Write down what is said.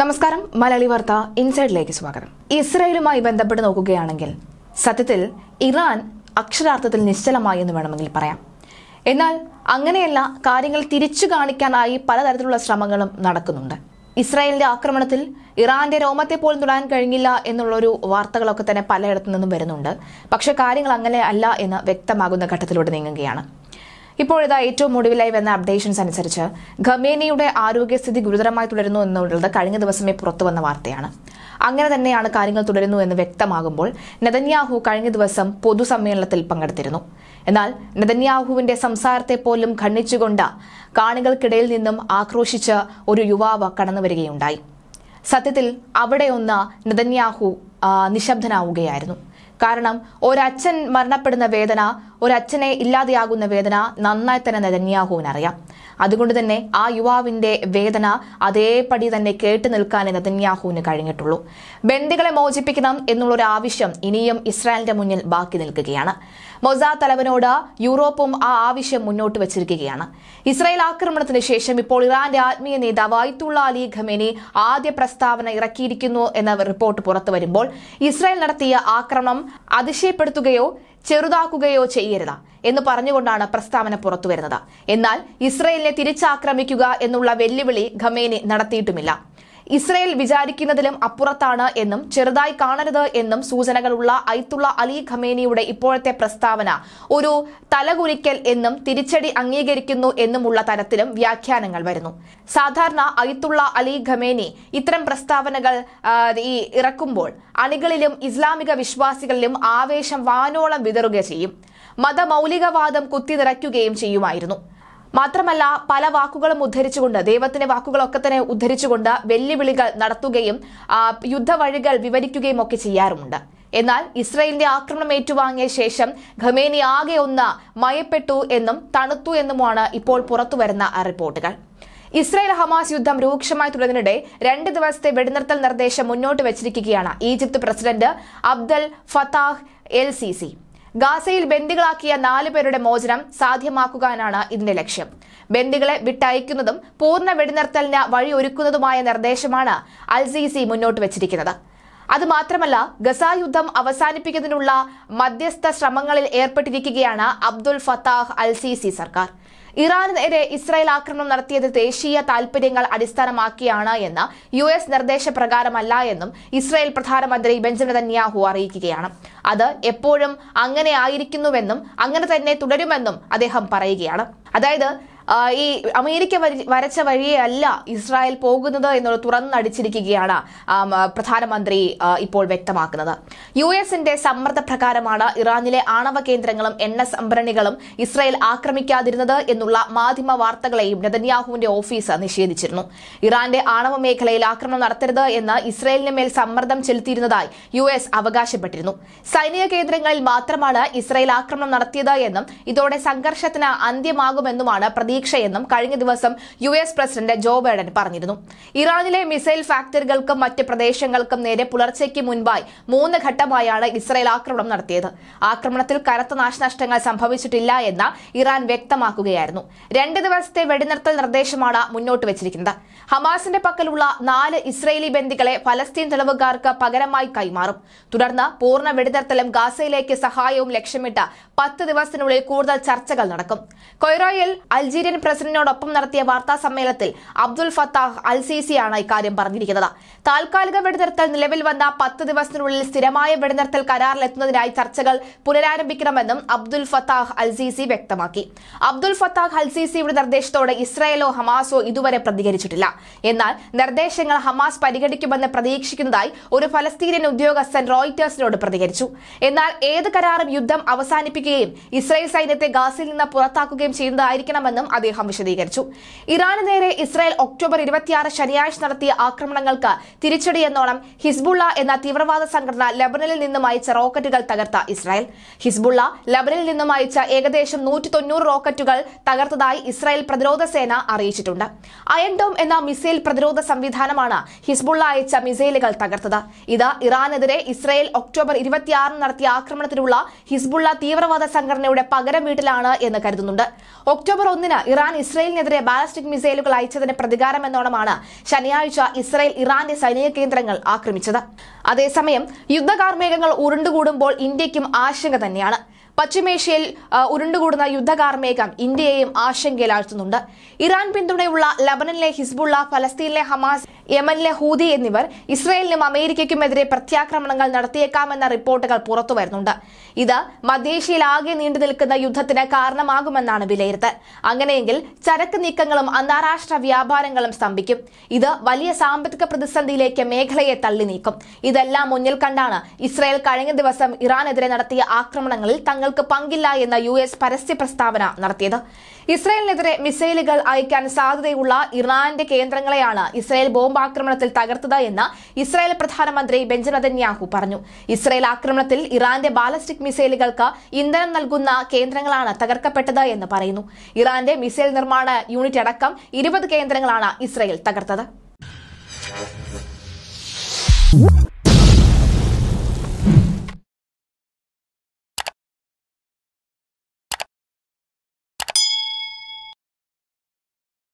നമസ്കാരം മലയാളി വാർത്ത ഇൻസൈഡിലേക്ക് സ്വാഗതം ഇസ്രയേലുമായി ബന്ധപ്പെട്ട് നോക്കുകയാണെങ്കിൽ സത്യത്തിൽ ഇറാൻ അക്ഷരാർത്ഥത്തിൽ നിശ്ചലമായി എന്ന് വേണമെങ്കിൽ പറയാം എന്നാൽ അങ്ങനെയല്ല കാര്യങ്ങൾ തിരിച്ചു കാണിക്കാനായി പലതരത്തിലുള്ള ശ്രമങ്ങളും നടക്കുന്നുണ്ട് ഇസ്രായേലിന്റെ ആക്രമണത്തിൽ ഇറാന്റെ രോമത്തെ പോലും തൊടാൻ കഴിഞ്ഞില്ല എന്നുള്ളൊരു വാർത്തകളൊക്കെ തന്നെ പലയിടത്തു നിന്നും വരുന്നുണ്ട് പക്ഷേ കാര്യങ്ങൾ അങ്ങനെ അല്ല എന്ന് വ്യക്തമാകുന്ന ഘട്ടത്തിലൂടെ നീങ്ങുകയാണ് ഇപ്പോഴിതാ ഏറ്റവും ഒടുവിലായി വന്ന അപ്ഡേഷൻസ് അനുസരിച്ച് ഖമേനിയുടെ ആരോഗ്യസ്ഥിതി ഗുരുതരമായി തുടരുന്നു എന്നുള്ളത് കഴിഞ്ഞ ദിവസമേ പുറത്തുവന്ന വാർത്തയാണ് അങ്ങനെ തന്നെയാണ് കാര്യങ്ങൾ തുടരുന്നു എന്ന് വ്യക്തമാകുമ്പോൾ നെതന്യാഹു കഴിഞ്ഞ ദിവസം പൊതുസമ്മേളനത്തിൽ പങ്കെടുത്തിരുന്നു എന്നാൽ നെതന്യാഹുവിന്റെ സംസാരത്തെ പോലും ഖണ്ഡിച്ചുകൊണ്ട് കാണികൾക്കിടയിൽ നിന്നും ആക്രോശിച്ച ഒരു യുവാവ് കടന്നുവരികയുണ്ടായി സത്യത്തിൽ അവിടെയൊന്ന് നെതന്യാഹു നിശബ്ദനാവുകയായിരുന്നു കാരണം ഒരച്ഛൻ മരണപ്പെടുന്ന വേദന ഒരച്ഛനെ ഇല്ലാതെയാകുന്ന വേദന നന്നായി തന്നെ നെതന്യാഹുവിന് അറിയാം അതുകൊണ്ട് തന്നെ ആ യുവാവിന്റെ വേദന അതേപടി തന്നെ കേട്ടു നിൽക്കാനേ നെതന്യാഹുവിന് കഴിഞ്ഞിട്ടുള്ളൂ ബന്ദികളെ മോചിപ്പിക്കണം എന്നുള്ളൊരു ആവശ്യം ഇനിയും ഇസ്രായേലിന്റെ മുന്നിൽ ബാക്കി നിൽക്കുകയാണ് മൊസാ തലവനോട് യൂറോപ്പും ആ ആവശ്യം മുന്നോട്ട് വച്ചിരിക്കുകയാണ് ഇസ്രായേൽ ആക്രമണത്തിന് ശേഷം ഇപ്പോൾ ഇറാന്റെ ആത്മീയ നേതാവ് അയ്ത്തുള്ള അലി ഖമേനി ആദ്യ പ്രസ്താവന ഇറക്കിയിരിക്കുന്നു എന്ന റിപ്പോർട്ട് പുറത്തു വരുമ്പോൾ ഇസ്രായേൽ നടത്തിയ ആക്രമണം അതിശയപ്പെടുത്തുകയോ ചെറുതാക്കുകയോ ചെയ്യരുത് എന്ന് പറഞ്ഞുകൊണ്ടാണ് പ്രസ്താവന പുറത്തുവരുന്നത് എന്നാൽ ഇസ്രയേലിനെ തിരിച്ചാക്രമിക്കുക എന്നുള്ള വെല്ലുവിളി ഖമേനി നടത്തിയിട്ടുമില്ല ഇസ്രയേൽ വിചാരിക്കുന്നതിലും അപ്പുറത്താണ് എന്നും ചെറുതായി കാണരുത് എന്നും സൂചനകളുള്ള ഐത്തുള്ള അലി ഖമേനിയുടെ ഇപ്പോഴത്തെ പ്രസ്താവന ഒരു തലകുരിക്കൽ എന്നും തിരിച്ചടി അംഗീകരിക്കുന്നു എന്നുമുള്ള തരത്തിലും വ്യാഖ്യാനങ്ങൾ വരുന്നു സാധാരണ ഐത്തുള്ള അലി ഖമേനി ഇത്തരം പ്രസ്താവനകൾ ഈ ഇറക്കുമ്പോൾ അണികളിലും ഇസ്ലാമിക വിശ്വാസികളിലും ആവേശം വാനോളം വിതറുക ചെയ്യും മതമൗലികവാദം കുത്തിനിറയ്ക്കുകയും ചെയ്യുമായിരുന്നു മാത്രമല്ല പല വാക്കുകളും ഉദ്ധരിച്ചുകൊണ്ട് ദൈവത്തിന്റെ വാക്കുകളൊക്കെ തന്നെ ഉദ്ധരിച്ചുകൊണ്ട് വെല്ലുവിളികൾ നടത്തുകയും യുദ്ധവഴികൾ വിവരിക്കുകയും ഒക്കെ ചെയ്യാറുമുണ്ട് എന്നാൽ ഇസ്രയേലിന്റെ ആക്രമണം ഏറ്റുവാങ്ങിയ ശേഷം ഖമേനി ആകെ ഒന്ന് മയപ്പെട്ടു എന്നും തണുത്തു എന്നുമാണ് ഇപ്പോൾ പുറത്തുവരുന്ന റിപ്പോർട്ടുകൾ ഇസ്രായേൽ ഹമാസ് യുദ്ധം രൂക്ഷമായി തുടരുന്നതിനിടെ രണ്ട് ദിവസത്തെ വെടിനിർത്തൽ നിർദ്ദേശം മുന്നോട്ട് വച്ചിരിക്കുകയാണ് Egypt president Abdel Fattah el ഗാസയിൽ ബന്ദികളാക്കിയ നാല് പേരുടെ മോചനം സാധ്യമാക്കുവാനാണ് ഇതിന്റെ ലക്ഷ്യം ബന്ദികളെ വിട്ടയക്കുന്നതും പൂർണ്ണ വെടിനിർത്തലിന് വഴിയൊരുക്കുന്നതുമായ നിർദ്ദേശമാണ് അൽസീസി മുന്നോട്ട് വച്ചിരിക്കുന്നത് അതുമാത്രമല്ല ഗസ യുദ്ധം അവസാനിപ്പിക്കുന്നതിനുള്ള മധ്യസ്ഥ ശ്രമങ്ങളിൽ ഏർപ്പെട്ടിരിക്കുകയാണ് അബ്ദുൽ ഫത്താഹ് അൽസീസി സർക്കാർ ഇറാനെതിരെ ഇസ്രായേൽ ആക്രമണം നടത്തിയത് ദേശീയ താൽപര്യങ്ങൾ അടിസ്ഥാനമാക്കിയാണ് എന്ന് യു എസ് നിർദ്ദേശപ്രകാരമല്ല എന്നും ഇസ്രായേൽ പ്രധാനമന്ത്രി ബെഞ്ചമിൻ നെതന്യാഹു അറിയിക്കുകയാണ് അത് എപ്പോഴും അങ്ങനെ ആയിരിക്കുന്നുവെന്നും അങ്ങനെ തന്നെ തുടരുമെന്നും അദ്ദേഹം പറയുകയാണ് അതായത് ഈ അമേരിക്ക വരച്ച വഴിയല്ല അല്ല ഇസ്രായേൽ പോകുന്നത് എന്നുള്ളത് തുറന്നടിച്ചിരിക്കുകയാണ് പ്രധാനമന്ത്രി ഇപ്പോൾ വ്യക്തമാക്കുന്നത് യു എസിന്റെ സമ്മർദ്ദ പ്രകാരമാണ് ഇറാനിലെ ആണവ കേന്ദ്രങ്ങളും എണ്ണ സംഭരണികളും ഇസ്രായേൽ ആക്രമിക്കാതിരുന്നത് എന്നുള്ള മാധ്യമ വാർത്തകളെയും നെതന്യാഹുവിന്റെ ഓഫീസ് നിഷേധിച്ചിരുന്നു ഇറാന്റെ ആണവ മേഖലയിൽ ആക്രമണം നടത്തരുത് എന്ന് ഇസ്രായേലിന് മേൽ സമ്മർദ്ദം ചെലുത്തിയിരുന്നതായി യു എസ് അവകാശപ്പെട്ടിരുന്നു സൈനിക കേന്ദ്രങ്ങളിൽ മാത്രമാണ് ഇസ്രായേൽ ആക്രമണം നടത്തിയത് എന്നും ഇതോടെ സംഘർഷത്തിന് അന്ത്യമാകുമെന്നുമാണ് പ്രതീക്ഷ പ്രതീക്ഷയെന്നും കഴിഞ്ഞ ദിവസം U S president Joe Biden പറഞ്ഞിരുന്നു ഇറാനിലെ മിസൈൽ ഫാക്ടറികൾക്കും മറ്റ് പ്രദേശങ്ങൾക്കും നേരെ പുലർച്ചയ്ക്ക് മുൻപായി മൂന്ന് ഘട്ടമായാണ് ഇസ്രയേൽ ആക്രമണം നടത്തിയത് ആക്രമണത്തിൽ കനത്ത നാശനഷ്ടങ്ങൾ സംഭവിച്ചിട്ടില്ല എന്ന് ഇറാൻ വ്യക്തമാക്കുകയായിരുന്നു രണ്ട് ദിവസത്തെ വെടിനിർത്തൽ നിർദ്ദേശമാണ് മുന്നോട്ട് വെച്ചിരിക്കുന്നത് ഹമാസിന്റെ പക്കലുള്ള നാല് ഇസ്രയേലി ബന്ദികളെ ഫലസ്തീൻ തെളിവുകാർക്ക് പകരമായി കൈമാറും തുടർന്ന് പൂർണ്ണ വെടിനിർത്തലും ഗാസയിലേക്ക് സഹായവും ലക്ഷ്യമിട്ട് പത്ത് ദിവസത്തിനുള്ളിൽ കൂടുതൽ ചർച്ചകൾ നടക്കും കൊയ്റോയിൽ അൽജീരിയ അമേരിക്കൻ പ്രസിഡന്റിനോടൊപ്പം നടത്തിയ വാർത്താ സമ്മേളനത്തിൽ അബ്ദുൽ ഫത്താഹ് അൽ സിസിയാണ് ഇക്കാര്യം പറഞ്ഞിരിക്കുന്നത് താൽക്കാലിക വെടിനിർത്തൽ നിലവിൽ വന്ന പത്ത് ദിവസത്തിനുള്ളിൽ സ്ഥിരമായ വെടിനിർത്തൽ കരാറിലെത്തുന്നതിനായി ചർച്ചകൾ പുനരാരംഭിക്കണമെന്നും അബ്ദുൽ ഫത്താഹ് അൽ സിസി വ്യക്തമാക്കി അബ്ദുൽ ഫത്താഹ് അൽ സിസിയുടെ നിർദ്ദേശത്തോടെ ഇസ്രായേലോ ഹമാസോ ഇതുവരെ പ്രതികരിച്ചിട്ടില്ല എന്നാൽ നിർദ്ദേശങ്ങൾ ഹമാസ് പരിഗണിക്കുമെന്ന് പ്രതീക്ഷിക്കുന്നതായി ഒരു ഫലസ്തീനിയൻ ഉദ്യോഗസ്ഥൻ റോയിറ്റേഴ്സിനോട് പ്രതികരിച്ചു എന്നാൽ ഏത് കരാറും യുദ്ധം അവസാനിപ്പിക്കുകയും ഇസ്രായേൽ സൈന്യത്തെ ഗാസിൽ നിന്ന് പുറത്താക്കുകയും ചെയ്യുന്നതായിരിക്കണമെന്നും അദ്ദേഹം വിശദീകരിച്ചു ഇറാന് നേരെ ഇസ്രായേൽ ഒക്ടോബർ ഇരുപത്തിയാറ് ശനിയാഴ്ച നടത്തിയ ആക്രമണങ്ങൾക്ക് തിരിച്ചടിയെന്നോണം ഹിസ്ബുള്ള എന്ന തീവ്രവാദ സംഘടന ലബനനിൽ നിന്നും അയച്ച റോക്കറ്റുകൾ തകർത്ത ഇസ്രായേൽ ഹിസ്ബുള്ള ലബനനിൽ നിന്നും അയച്ച ഏകദേശം നൂറ്റി തൊണ്ണൂറ് റോക്കറ്റുകൾ തകർത്തതായി ഇസ്രായേൽ പ്രതിരോധ സേന അറിയിച്ചിട്ടുണ്ട് അയൻഡോം എന്ന മിസൈൽ പ്രതിരോധ സംവിധാനമാണ് ഹിസ്ബുള്ള അയച്ച മിസൈലുകൾ തകർത്തത് ഇത് ഇറാനെതിരെ ഇസ്രായേൽ ഒക്ടോബർ ഇരുപത്തിയാറിന് നടത്തിയ ആക്രമണത്തിലുള്ള ഹിസ്ബുള്ള തീവ്രവാദ സംഘടനയുടെ പകരം വീട്ടിലാണ് എന്ന് കരുതുന്നുണ്ട് ഒക്ടോബർ ഒന്നിന് ഇറാൻ ഇസ്രയേലിനെതിരെ ബാലിസ്റ്റിക് മിസൈലുകൾ അയച്ചതിന് പ്രതികാരമെന്നോണമാണ് ശനിയാഴ്ച ഇസ്രയേൽ ഇറാന്റെ സൈനിക കേന്ദ്രങ്ങൾ ആക്രമിച്ചത് അതേസമയം യുദ്ധകാർമേഘങ്ങൾ ഉരുണ്ടുകൂടുമ്പോൾ ഇന്ത്യക്കും ആശങ്ക തന്നെയാണ് പശ്ചിമേഷ്യയിൽ ഉരുണ്ടുകൂടുന്ന യുദ്ധകാർമേഘം ഇന്ത്യയെയും ആശങ്കയിലാഴ്ത്തുന്നുണ്ട് ഇറാൻ പിന്തുണയുള്ള ലബനനിലെ ഹിസ്ബുള്ള ഫലസ്തീനിലെ ഹമാസ് യമനിലെ ഹൂതി എന്നിവർ ഇസ്രയേലിനും അമേരിക്കയ്ക്കുമെതിരെ പ്രത്യാക്രമണങ്ങൾ നടത്തിയേക്കാമെന്ന റിപ്പോർട്ടുകൾ പുറത്തുവരുന്നുണ്ട് ഇത് ആകെ നീണ്ടു നിൽക്കുന്ന യുദ്ധത്തിന് കാരണമാകുമെന്നാണ് വിലയിരുത്തൽ അങ്ങനെയെങ്കിൽ ചരക്ക് നീക്കങ്ങളും അന്താരാഷ്ട്ര വ്യാപാരങ്ങളും സ്തംഭിക്കും ഇത് വലിയ സാമ്പത്തിക പ്രതിസന്ധിയിലേക്ക് മേഖലയെ തള്ളി നീക്കും ഇതെല്ലാം മുന്നിൽ കണ്ടാണ് ഇസ്രയേൽ കഴിഞ്ഞ ദിവസം ഇറാനെതിരെ നടത്തിയ ആക്രമണങ്ങളിൽ തങ്ങൾക്ക് പങ്കില്ല എന്ന യു എസ് പരസ്യ പ്രസ്താവന നടത്തിയത് ഇസ്രയേലിനെതിരെ മിസൈലുകൾ അയക്കാൻ സാധ്യതയുള്ള ഇറാന്റെ കേന്ദ്രങ്ങളെയാണ് ഇസ്രയേൽ ബോംബ് ബോംബാക്രമണത്തിൽ തകർത്തതായെന്ന് ഇസ്രായേൽ പ്രധാനമന്ത്രി ബെഞ്ചമിൻ നെതന്യാഹു പറഞ്ഞു ഇസ്രായേൽ ആക്രമണത്തിൽ ഇറാന്റെ ബാലസ്റ്റിക് മിസൈലുകൾക്ക് ഇന്ധനം നൽകുന്ന കേന്ദ്രങ്ങളാണ് തകർക്കപ്പെട്ടത് എന്ന് പറയുന്നു ഇറാന്റെ മിസൈൽ നിർമ്മാണ യൂണിറ്റ് അടക്കം ഇരുപത് കേന്ദ്രങ്ങളാണ് ഇസ്രായേൽ തകർത്തത്